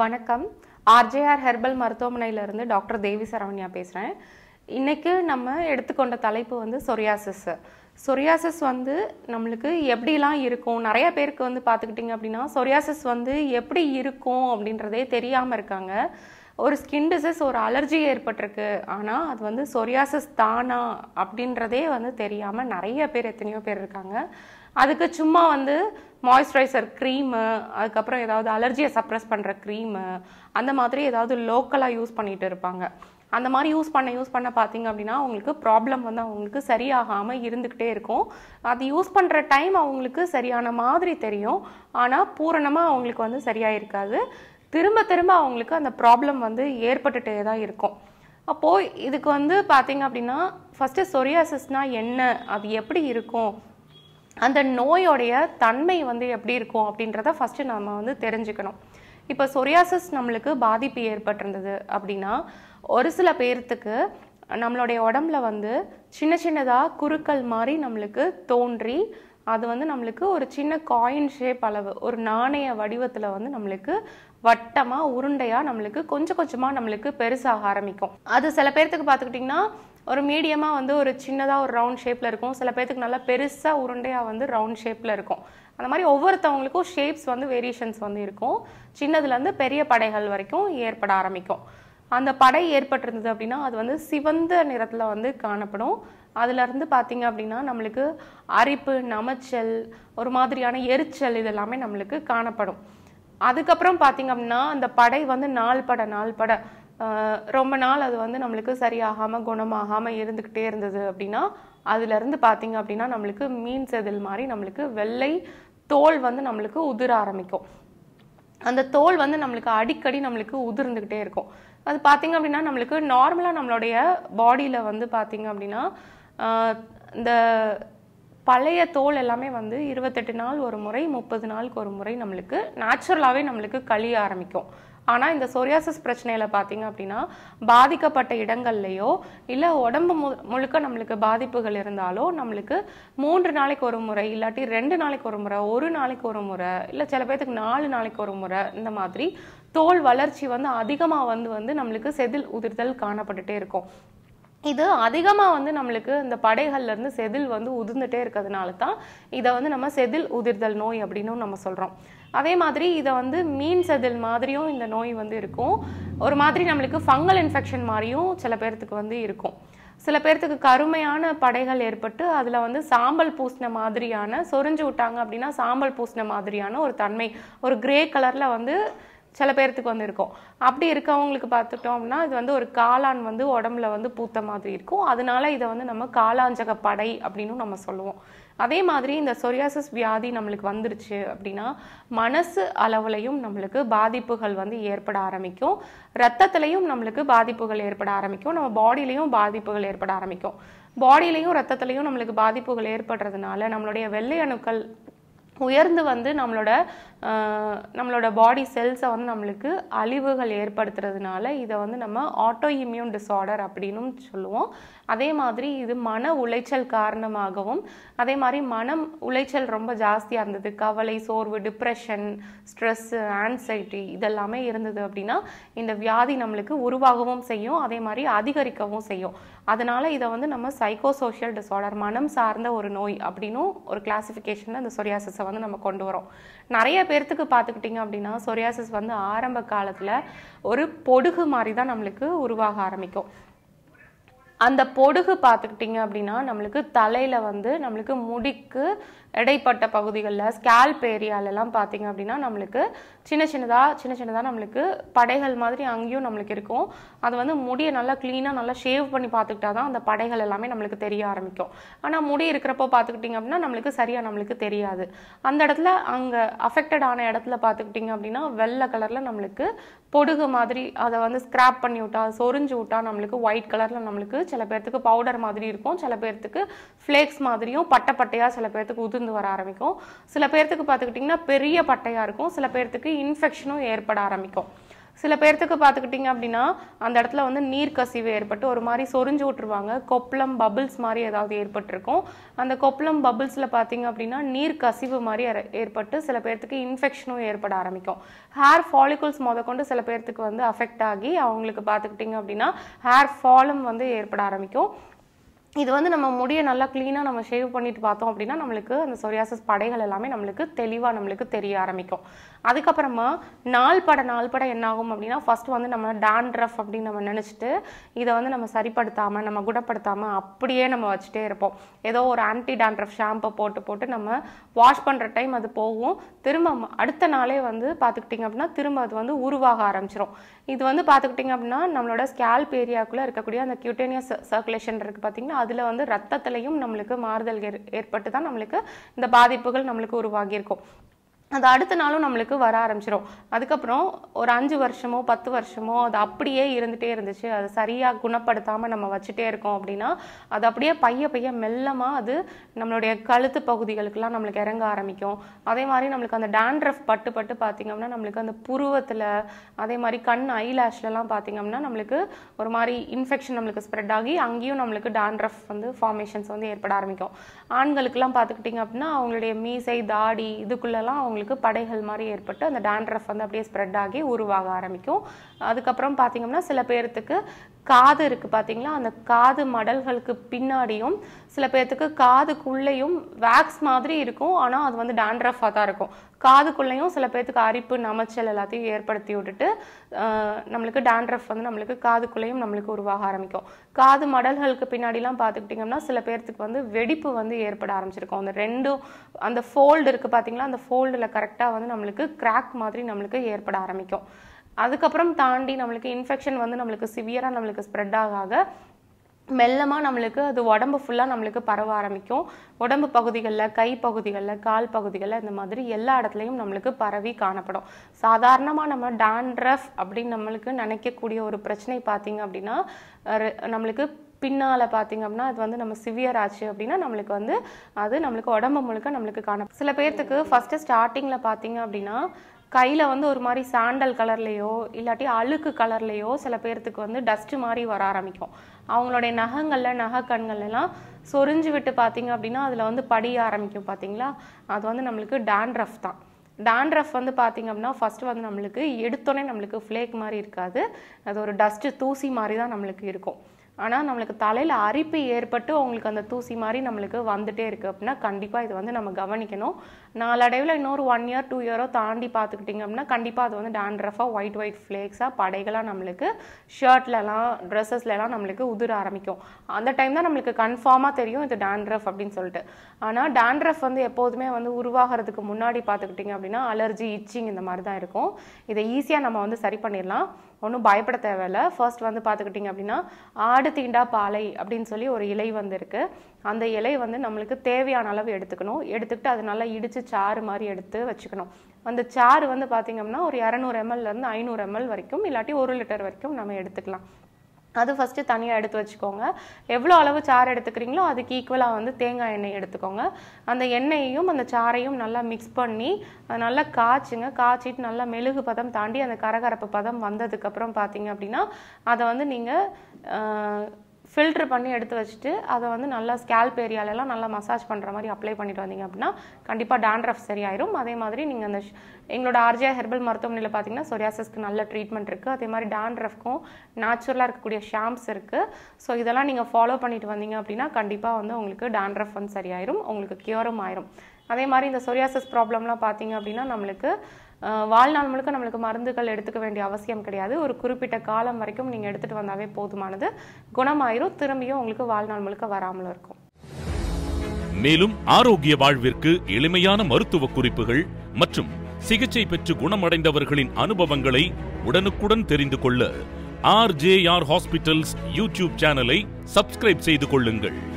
வணக்கம் RJR herbal மருத்துவமனையிலேருந்து doctor Devi Saranya பேசுகிறேன் இன்றைக்கு நம்ம எடுத்துக்கொண்ட தலைப்பு வந்து சொரியாசஸ் சொரியாசஸ் வந்து நம்மளுக்கு எப்படிலாம் இருக்கும் நிறைய பேருக்கு வந்து பார்த்துக்கிட்டிங்க அப்படின்னா சொரியாசஸ் வந்து எப்படி இருக்கும் அப்படின்றதே தெரியாமல் இருக்காங்க ஒரு ஸ்கின் டிசீஸ் ஒரு அலர்ஜி ஏற்பட்டிருக்கு ஆனால் அது வந்து சொரியாசஸ் தானா அப்படின்றதே வந்து தெரியாமல் நிறைய பேர் எத்தனையோ பேர் இருக்காங்க அதுக்கு சும்மா வந்து மாய்ஸ்சரைசர் க்ரீமு அதுக்கப்புறம் ஏதாவது அலர்ஜியை சப்ரஸ் பண்ணுற க்ரீமு அந்த மாதிரி ஏதாவது லோக்கலாக யூஸ் பண்ணிகிட்டு இருப்பாங்க அந்த மாதிரி யூஸ் பண்ண யூஸ் பண்ண பார்த்தீங்க அப்படின்னா அவங்களுக்கு ப்ராப்ளம் வந்து அவங்களுக்கு சரியாகாமல் இருந்துக்கிட்டே இருக்கும் அது யூஸ் பண்ணுற டைம் அவங்களுக்கு சரியான மாதிரி தெரியும் ஆனால் பூரணமாக அவங்களுக்கு வந்து சரியாக இருக்காது திரும்ப திரும்ப அவங்களுக்கு அந்த ப்ராப்ளம் வந்து ஏற்பட்டுகிட்டே தான் இருக்கும் அப்போது இதுக்கு வந்து பார்த்திங்க அப்படின்னா ஃபஸ்ட்டு சொரியாசிஸ்னால் என்ன அது எப்படி இருக்கும் அந்த நோயோடைய தன்மை வந்து எப்படி இருக்கும் அப்படின்றத ஃபஸ்ட்டு நம்ம வந்து தெரிஞ்சுக்கணும் இப்போ சொரியாசிஸ் நம்மளுக்கு பாதிப்பு ஏற்பட்டிருந்தது அப்படின்னா ஒரு சில பேர்த்துக்கு நம்மளுடைய உடம்புல வந்து சின்ன சின்னதாக குறுக்கள் மாதிரி நம்மளுக்கு தோன்றி அது வந்து நம்மளுக்கு ஒரு சின்ன காயின் ஷேப் அளவு ஒரு நாணய வடிவத்தில் வந்து நம்மளுக்கு வட்டமாக உருண்டையாக நம்மளுக்கு கொஞ்சம் கொஞ்சமாக நம்மளுக்கு பெருசாக ஆரம்பிக்கும் அது சில பேர்த்துக்கு பார்த்துக்கிட்டிங்கன்னா ஒரு மீடியமாக வந்து ஒரு சின்னதாக ஒரு ரவுண்ட் ஷேப்பில் இருக்கும் சில பேர்த்துக்கு நல்லா பெருசாக உருண்டையாக வந்து ரவுண்ட் ஷேப்பில் இருக்கும் அந்த மாதிரி ஒவ்வொருத்தவங்களுக்கும் ஷேப்ஸ் வந்து வேரியேஷன்ஸ் வந்து இருக்கும் சின்னதுலேருந்து பெரிய படைகள் வரைக்கும் ஏற்பட ஆரம்பிக்கும் அந்த படை ஏற்பட்டிருந்தது அப்படின்னா அது வந்து சிவந்த நிறத்தில் வந்து காணப்படும் அதுலேருந்து பார்த்தீங்க அப்படின்னா நம்மளுக்கு அரிப்பு நமைச்சல் ஒரு மாதிரியான எரிச்சல் இதெல்லாமே நம்மளுக்கு காணப்படும் அதுக்கப்புறம் பார்த்தீங்க அப்படின்னா அந்த படை வந்து நாள் பட நாள் பட ரொம்ப நாள் அது வந்து நம்மளுக்கு சரியாகாமல் குணமாகாமல் இருந்துக்கிட்டே இருந்தது அப்படின்னா அதுலேருந்து பார்த்திங்க அப்படின்னா நம்மளுக்கு மீன் செதில் மாதிரி நம்மளுக்கு வெள்ளை தோல் வந்து நம்மளுக்கு உதிர ஆரம்பிக்கும் அந்த தோல் வந்து நம்மளுக்கு அடிக்கடி நம்மளுக்கு உதிர்ந்துக்கிட்டே இருக்கும் அது பார்த்திங்க அப்படின்னா நம்மளுக்கு நார்மலாக நம்மளுடைய பாடியில் வந்து பார்த்திங்க அப்படின்னா இந்த பழைய தோல் எல்லாமே வந்து இருபத்தெட்டு நாள் ஒரு முறை முப்பது நாளுக்கு ஒரு முறை நம்மளுக்கு நேச்சுரலாகவே நம்மளுக்கு கழிய ஆரம்பிக்கும் ஆனால் இந்த சோரியாசிஸ் பிரச்சனையில் பார்த்தீங்க அப்படின்னா பாதிக்கப்பட்ட இடங்கள்லையோ இல்லை உடம்பு மு முழுக்க நம்மளுக்கு பாதிப்புகள் இருந்தாலோ நம்மளுக்கு மூன்று நாளைக்கு ஒரு முறை இல்லாட்டி ரெண்டு நாளைக்கு ஒரு முறை ஒரு நாளைக்கு ஒரு முறை இல்லை சில பேர்த்துக்கு நாலு நாளைக்கு ஒரு முறை இந்த மாதிரி தோல் வளர்ச்சி வந்து அதிகமாக வந்து வந்து நம்மளுக்கு செதில் உதிர்தல் காணப்பட்டுட்டே இருக்கும் இது அதிகமாக வந்து நம்மளுக்கு இந்த படைகள்லேருந்து செதில் வந்து உதிர்ந்துட்டே இருக்கிறதுனால தான் இதை வந்து நம்ம செதில் உதிர்தல் நோய் அப்படின்னும் நம்ம சொல்கிறோம் அதே மாதிரி இதை வந்து மீன் செதில் மாதிரியும் இந்த நோய் வந்து இருக்கும் ஒரு மாதிரி நம்மளுக்கு ஃபங்கல் இன்ஃபெக்ஷன் மாதிரியும் சில பேர்த்துக்கு வந்து இருக்கும் சில பேர்த்துக்கு கருமையான படைகள் ஏற்பட்டு அதில் வந்து சாம்பல் பூசின மாதிரியான சொரிஞ்சு விட்டாங்க அப்படின்னா சாம்பல் பூசின மாதிரியான ஒரு தன்மை ஒரு கிரே கலரில் வந்து சில பேர்த்துக்கு வந்து இருக்கும் அப்படி இருக்கவங்களுக்கு பார்த்துட்டோம்னா இது வந்து ஒரு காளான் வந்து உடம்புல வந்து பூத்த மாதிரி இருக்கும் அதனால இதை வந்து நம்ம காளாஞ்சக படை அப்படின்னு நம்ம சொல்லுவோம் அதே மாதிரி இந்த சொரியாசிஸ் வியாதி நம்மளுக்கு வந்துருச்சு அப்படின்னா மனசு அளவுலையும் நம்மளுக்கு பாதிப்புகள் வந்து ஏற்பட ஆரம்பிக்கும் ரத்தத்திலையும் நம்மளுக்கு பாதிப்புகள் ஏற்பட ஆரம்பிக்கும் நம்ம பாடியிலையும் பாதிப்புகள் ஏற்பட ஆரம்பிக்கும் பாடியிலையும் ரத்தத்திலையும் நம்மளுக்கு பாதிப்புகள் ஏற்படுறதுனால நம்மளுடைய வெள்ளை அணுக்கள் உயர்ந்து வந்து நம்மளோட நம்மளோட பாடி செல்ஸை வந்து நம்மளுக்கு அழிவுகள் ஏற்படுத்துறதுனால இதை வந்து நம்ம ஆட்டோ இம்யூன் டிசார்டர் அப்படின்னும் சொல்லுவோம் அதே மாதிரி இது மன உளைச்சல் காரணமாகவும் அதே மாதிரி மனம் உளைச்சல் ரொம்ப ஜாஸ்தியாக இருந்தது கவலை சோர்வு டிப்ரெஷன் ஸ்ட்ரெஸ்ஸு ஆன்சைட்டி இதெல்லாமே இருந்தது அப்படின்னா இந்த வியாதி நம்மளுக்கு உருவாகவும் செய்யும் அதே மாதிரி அதிகரிக்கவும் செய்யும் அதனால் இதை வந்து நம்ம சைக்கோ சோஷியல் டிசார்டர் மனம் சார்ந்த ஒரு நோய் அப்படின்னும் ஒரு கிளாசிஃபிகேஷனில் அந்த சொரியாசிஸை வந்து நம்ம கொண்டு வரோம் நிறைய பேர்த்துக்கு பார்த்துக்கிட்டிங்க அப்படின்னா சொரியாசிஸ் வந்து ஆரம்ப காலத்தில் ஒரு பொடுகு மாதிரி தான் நம்மளுக்கு உருவாக ஆரம்பிக்கும் அந்த பொடுகு பார்த்துக்கிட்டிங்க அப்படின்னா நம்மளுக்கு தலையில் வந்து நம்மளுக்கு முடிக்கு இடைப்பட்ட பகுதிகளில் ஸ்கேல்ப் ஏரியாலெல்லாம் பார்த்திங்க அப்படின்னா நம்மளுக்கு சின்ன சின்னதாக சின்ன சின்னதாக நம்மளுக்கு படைகள் மாதிரி அங்கேயும் நம்மளுக்கு இருக்கும் அது வந்து முடியை நல்லா க்ளீனாக நல்லா ஷேவ் பண்ணி பார்த்துக்கிட்டா தான் அந்த படைகள் எல்லாமே நம்மளுக்கு தெரிய ஆரம்பிக்கும் ஆனால் முடி இருக்கிறப்போ பார்த்துக்கிட்டிங்க அப்படின்னா நம்மளுக்கு சரியாக நம்மளுக்கு தெரியாது அந்த இடத்துல அங்கே அஃபெக்டட் ஆன இடத்துல பார்த்துக்கிட்டிங்க அப்படின்னா வெள்ளை கலரில் நம்மளுக்கு பொடுகு மாதிரி அதை வந்து ஸ்க்ராப் பண்ணி விட்டா சொரிஞ்சு விட்டா நம்மளுக்கு ஒயிட் கலரில் நம்மளுக்கு சில பேர்த்துக்கு பவுடர் மாதிரி இருக்கும் சில பேர்த்துக்கு ஃப்ளேக்ஸ் மாதிரியும் பட்டை பட்டையாக சில பேர்த்துக்கு உதிர்ந்து வர ஆரம்பிக்கும் சில பேர்த்துக்கு பார்த்துக்கிட்டிங்கன்னா பெரிய பட்டையாக இருக்கும் சில பேர்த்துக்கு இன்ஃபெக்ஷனும் ஏற்பட ஆரம்பிக்கும் சில பேர்த்துக்கு பார்த்துக்கிட்டிங்க அப்படின்னா அந்த இடத்துல வந்து நீர் கசிவு ஏற்பட்டு ஒரு மாதிரி சொரிஞ்சு விட்டுருவாங்க கொப்பளம் பபிள்ஸ் மாதிரி ஏதாவது ஏற்பட்டிருக்கும் அந்த கொப்பளம் பபிள்ஸில் பார்த்தீங்க அப்படின்னா நீர் கசிவு மாதிரி ஏற்பட்டு சில பேர்த்துக்கு இன்ஃபெக்ஷனும் ஏற்பட ஆரம்பிக்கும் ஹேர் ஃபாலிகுல்ஸ் முதக்கொண்டு சில பேர்த்துக்கு வந்து அஃபெக்ட் ஆகி அவங்களுக்கு பார்த்துக்கிட்டிங்க அப்படின்னா ஹேர் ஃபாலும் வந்து ஏற்பட ஆரம்பிக்கும் இது வந்து நம்ம முடியை நல்லா க்ளீனாக நம்ம ஷேவ் பண்ணிட்டு பார்த்தோம் அப்படின்னா நம்மளுக்கு அந்த சொரியாசஸ் படைகள் எல்லாமே நம்மளுக்கு தெளிவாக நம்மளுக்கு தெரிய ஆரம்பிக்கும் அதுக்கப்புறமா நாள் பட நாள்பட என்ன என்னாகும் அப்படின்னா ஃபஸ்ட் வந்து நம்ம டான்ட்ரஃப் அப்படின்னு நம்ம நினச்சிட்டு இதை வந்து நம்ம சரிப்படுத்தாமல் நம்ம குணப்படுத்தாமல் அப்படியே நம்ம வச்சுட்டே இருப்போம் ஏதோ ஒரு ஆன்டி டான்ட்ரஃப் ஷாம்பை போட்டு போட்டு நம்ம வாஷ் பண்ணுற டைம் அது போகும் திரும்ப அடுத்த நாளே வந்து பார்த்துக்கிட்டிங்க அப்படின்னா திரும்ப அது வந்து உருவாக ஆரம்பிச்சிடும் இது வந்து பார்த்துக்கிட்டிங்க அப்படின்னா நம்மளோட ஸ்கேல்ப் ஏரியாக்குள்ளே இருக்கக்கூடிய அந்த கியூட்டேனியஸ் சர்க்குலேஷன் இருக்குது பார்த்திங்கன்னா அதில் வந்து ரத்தத்துலையும் நம்மளுக்கு மாறுதல் ஏற்பட்டு தான் நம்மளுக்கு இந்த பாதிப்புகள் நம்மளுக்கு உருவாகியிருக்கும் அது அடுத்த நாளும் நம்மளுக்கு வர ஆரம்பிச்சிடும் அதுக்கப்புறம் ஒரு அஞ்சு வருஷமோ பத்து வருஷமோ அது அப்படியே இருந்துகிட்டே இருந்துச்சு அது சரியாக குணப்படுத்தாமல் நம்ம வச்சுட்டே இருக்கோம் அப்படின்னா அது அப்படியே பைய பைய மெல்லமாக அது நம்மளுடைய கழுத்து பகுதிகளுக்கெல்லாம் நம்மளுக்கு இறங்க ஆரம்பிக்கும் அதே மாதிரி நம்மளுக்கு அந்த டேண்ட்ரஃப் பட்டு பட்டு அப்படின்னா நம்மளுக்கு அந்த புருவத்தில் அதே மாதிரி கண் ஐலாஷ்லலாம் அப்படின்னா நம்மளுக்கு ஒரு மாதிரி இன்ஃபெக்ஷன் நம்மளுக்கு ஸ்ப்ரெட் ஆகி அங்கேயும் நம்மளுக்கு டேண்ட்ரஃப் வந்து ஃபார்மேஷன்ஸ் வந்து ஏற்பட ஆரம்பிக்கும் ஆண்களுக்கெல்லாம் பார்த்துக்கிட்டிங்க அப்படின்னா அவங்களுடைய மீசை தாடி இதுக்குள்ளெல்லாம் அவங்களுக்கு அவங்களுக்கு படைகள் மாதிரி ஏற்பட்டு அந்த டான்ட்ரஃப் வந்து அப்படியே ஸ்ப்ரெட் ஆகி உருவாக ஆரம்பிக்கும் அதுக்கப்புறம் பார்த்திங்கம்னா சில பேர்த்துக்கு காது இருக்குது பார்த்தீங்களா அந்த காது மடல்களுக்கு பின்னாடியும் சில பேர்த்துக்கு காதுக்குள்ளேயும் வேக்ஸ் மாதிரி இருக்கும் ஆனால் அது வந்து டான்ட்ரஃபாக தான் இருக்கும் காதுக்குள்ளேயும் சில பேர்த்துக்கு அரிப்பு நமைச்சல் எல்லாத்தையும் ஏற்படுத்தி விட்டுட்டு நம்மளுக்கு டேண்ட்ரஃப் வந்து நம்மளுக்கு காதுக்குள்ளேயும் நம்மளுக்கு உருவாக ஆரம்பிக்கும் காது மடல்களுக்கு பின்னாடிலாம் பார்த்துக்கிட்டிங்கன்னா சில பேர்த்துக்கு வந்து வெடிப்பு வந்து ஏற்பட ஆரம்பிச்சிருக்கும் அந்த ரெண்டும் அந்த ஃபோல்டு இருக்குது பார்த்தீங்களா அந்த ஃபோல்டில் கரெக்டாக வந்து நம்மளுக்கு கிராக் மாதிரி நம்மளுக்கு ஏற்பட ஆரம்பிக்கும் அதுக்கப்புறம் தாண்டி நம்மளுக்கு இன்ஃபெக்ஷன் வந்து நம்மளுக்கு சிவியராக நம்மளுக்கு ஸ்ப்ரெட் ஆக மெல்லமாக நம்மளுக்கு அது உடம்பு ஃபுல்லாக நம்மளுக்கு பரவ ஆரம்பிக்கும் உடம்பு பகுதிகளில் கை பகுதிகளில் கால் பகுதிகளில் இந்த மாதிரி எல்லா இடத்துலையும் நம்மளுக்கு பரவி காணப்படும் சாதாரணமாக நம்ம டாண்ட்ரஃப் அப்படின்னு நம்மளுக்கு நினைக்கக்கூடிய ஒரு பிரச்சனை பார்த்தீங்க அப்படின்னா நம்மளுக்கு பின்னால் பார்த்தீங்க அப்படின்னா அது வந்து நம்ம சிவியர் ஆச்சு அப்படின்னா நம்மளுக்கு வந்து அது நம்மளுக்கு உடம்பு முழுக்க நம்மளுக்கு காணப்படும் சில பேர்த்துக்கு ஃபஸ்ட்டு ஸ்டார்டிங்கில் பார்த்தீங்க அப்படின்னா கையில் வந்து ஒரு மாதிரி சாண்டல் கலர்லேயோ இல்லாட்டி அழுக்கு கலர்லேயோ சில பேர்த்துக்கு வந்து டஸ்ட்டு மாதிரி வர ஆரம்பிக்கும் அவங்களுடைய நகங்களில் நகை கண்கள்லாம் சொரிஞ்சு விட்டு பார்த்தீங்க அப்படின்னா அதில் வந்து படிய ஆரம்பிக்கும் பார்த்தீங்களா அது வந்து நம்மளுக்கு டேண்ட்ரஃப் தான் டேண்ட்ரஃப் வந்து பார்த்திங்க அப்படின்னா ஃபஸ்ட்டு வந்து நம்மளுக்கு எடுத்தோடனே நம்மளுக்கு ஃப்ளேக் மாதிரி இருக்காது அது ஒரு டஸ்ட்டு தூசி மாதிரி தான் நம்மளுக்கு இருக்கும் ஆனால் நம்மளுக்கு தலையில் அரிப்பு ஏற்பட்டு அவங்களுக்கு அந்த தூசி மாதிரி நம்மளுக்கு வந்துட்டே இருக்குது அப்படின்னா கண்டிப்பாக இது வந்து நம்ம கவனிக்கணும் நாளடைவில் இன்னொரு ஒன் இயர் டூ இயரோ தாண்டி பார்த்துக்கிட்டிங்க அப்படின்னா கண்டிப்பாக அது வந்து டேண்ட்ரஃபாக ஒயிட் ஒயிட் ஃப்ளேக்ஸாக படைகளாக நம்மளுக்கு ஷர்ட்லலாம் ட்ரெஸ்ஸஸ்லலாம் நம்மளுக்கு உதிர ஆரம்பிக்கும் அந்த டைம் தான் நம்மளுக்கு கன்ஃபார்மாக தெரியும் இது டேண்ட்ரஃப் அப்படின்னு சொல்லிட்டு ஆனால் டேண்ட்ரஃப் வந்து எப்போதுமே வந்து உருவாகிறதுக்கு முன்னாடி பார்த்துக்கிட்டிங்க அப்படின்னா அலர்ஜி இச்சிங் இந்த மாதிரி தான் இருக்கும் இதை ஈஸியாக நம்ம வந்து சரி பண்ணிடலாம் ஒன்றும் பயப்பட தேவையில்ல ஃபர்ஸ்ட் வந்து பார்த்துக்கிட்டிங்க அப்படின்னா ஆடு தீண்டா பாலை அப்படின்னு சொல்லி ஒரு இலை வந்துருக்கு அந்த இலை வந்து நம்மளுக்கு தேவையான அளவு எடுத்துக்கணும் எடுத்துக்கிட்டு அது நல்லா இடித்து சாறு மாதிரி எடுத்து வச்சுக்கணும் அந்த சாறு வந்து பார்த்திங்க அப்படின்னா ஒரு இரநூறு எம்எல்லேருந்து ஐநூறு எம்எல் வரைக்கும் இல்லாட்டி ஒரு லிட்டர் வரைக்கும் நம்ம எடுத்துக்கலாம் அது ஃபஸ்ட்டு தனியாக எடுத்து வச்சுக்கோங்க எவ்வளோ அளவு சாறு எடுத்துக்கிறீங்களோ அதுக்கு ஈக்குவலாக வந்து தேங்காய் எண்ணெய் எடுத்துக்கோங்க அந்த எண்ணெயையும் அந்த சாறையும் நல்லா மிக்ஸ் பண்ணி நல்லா காய்ச்சுங்க காய்ச்சிட்டு நல்லா மெழுகு பதம் தாண்டி அந்த கரகரப்பு பதம் வந்ததுக்கப்புறம் பார்த்தீங்க அப்படின்னா அதை வந்து நீங்கள் ஃபில்ட்ரு பண்ணி எடுத்து வச்சுட்டு அதை வந்து நல்லா ஸ்கேல்ப் ஏரியாலெல்லாம் நல்லா மசாஜ் பண்ணுற மாதிரி அப்ளை பண்ணிட்டு வந்தீங்க அப்படின்னா கண்டிப்பாக டேண்ட்ரஃப் சரியாயிரும் அதே மாதிரி நீங்கள் அந்த எங்களோட ஆர்ஜியா ஹெர்பல் மருத்துவமனையில் பார்த்தீங்கன்னா சொரியாசஸ்க்கு நல்ல ட்ரீட்மெண்ட் இருக்குது அதே மாதிரி டேண்ட்ரஃப்க்கும் நேச்சுரலாக இருக்கக்கூடிய ஷாம்ப்ஸ் இருக்குது ஸோ இதெல்லாம் நீங்கள் ஃபாலோ பண்ணிட்டு வந்தீங்க அப்படின்னா கண்டிப்பாக வந்து உங்களுக்கு டேண்ட்ரஃப் வந்து சரியாயிரும் உங்களுக்கு க்யூரும் ஆயிரும் அதே மாதிரி இந்த சொரியாசஸ் ப்ராப்ளம்லாம் பார்த்தீங்க அப்படின்னா நம்மளுக்கு வாழ்நாள் முழுக்க நம்மளுக்கு மருந்துகள் எடுத்துக்க வேண்டிய அவசியம் கிடையாது ஒரு குறிப்பிட்ட காலம் வரைக்கும் நீங்கள் எடுத்துகிட்டு வந்தாவே போதுமானது குணமாயிரும் திரும்பியும் உங்களுக்கு வாழ்நாள் முழுக்க வராமலும் இருக்கும் மேலும் ஆரோக்கிய வாழ்விற்கு எளிமையான மருத்துவ குறிப்புகள் மற்றும் சிகிச்சை பெற்று குணமடைந்தவர்களின் அனுபவங்களை உடனுக்குடன் தெரிந்து கொள்ள ஆர்ஜேஆர் ஹாஸ்பிட்டல்ஸ் யூடியூப் சேனலை சப்ஸ்கிரைப் செய்து கொள்ளுங்கள்